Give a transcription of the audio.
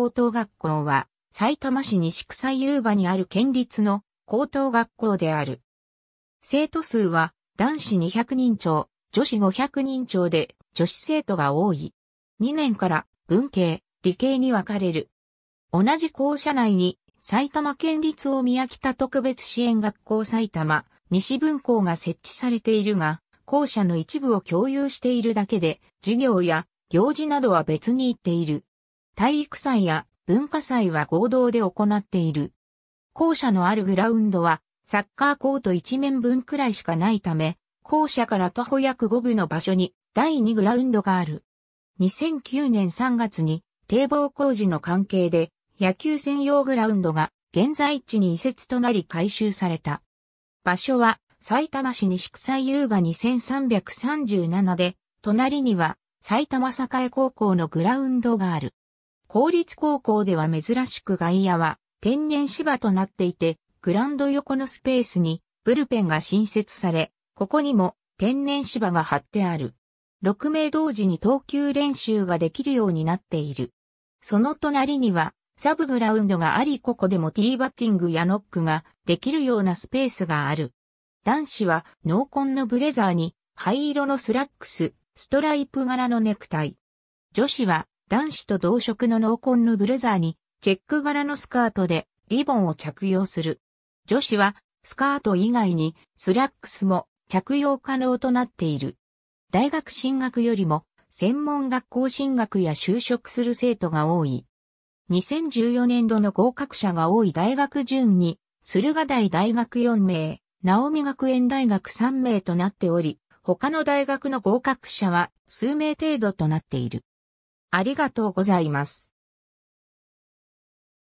高等学校は、埼玉市西区西湯場にある県立の高等学校である。生徒数は男子200人超、女子500人超で女子生徒が多い。2年から文系、理系に分かれる。同じ校舎内に埼玉県立大宮北特別支援学校埼玉西分校が設置されているが、校舎の一部を共有しているだけで、授業や行事などは別に行っている。体育祭や文化祭は合同で行っている。校舎のあるグラウンドはサッカーコート1面分くらいしかないため、校舎から徒歩約5部の場所に第2グラウンドがある。2009年3月に堤防工事の関係で野球専用グラウンドが現在地に移設となり改修された。場所は埼玉市西区草湯場2337で、隣には埼玉栄高校のグラウンドがある。公立高校では珍しく外野は天然芝となっていて、グランド横のスペースにブルペンが新設され、ここにも天然芝が張ってある。6名同時に投球練習ができるようになっている。その隣には、サブグラウンドがありここでもティーバッティングやノックができるようなスペースがある。男子は濃紺のブレザーに灰色のスラックス、ストライプ柄のネクタイ。女子は男子と同色の濃紺のブレザーに、チェック柄のスカートでリボンを着用する。女子は、スカート以外に、スラックスも着用可能となっている。大学進学よりも、専門学校進学や就職する生徒が多い。2014年度の合格者が多い大学順に、駿河台大学4名、直美学園大学3名となっており、他の大学の合格者は数名程度となっている。ありがとうございます。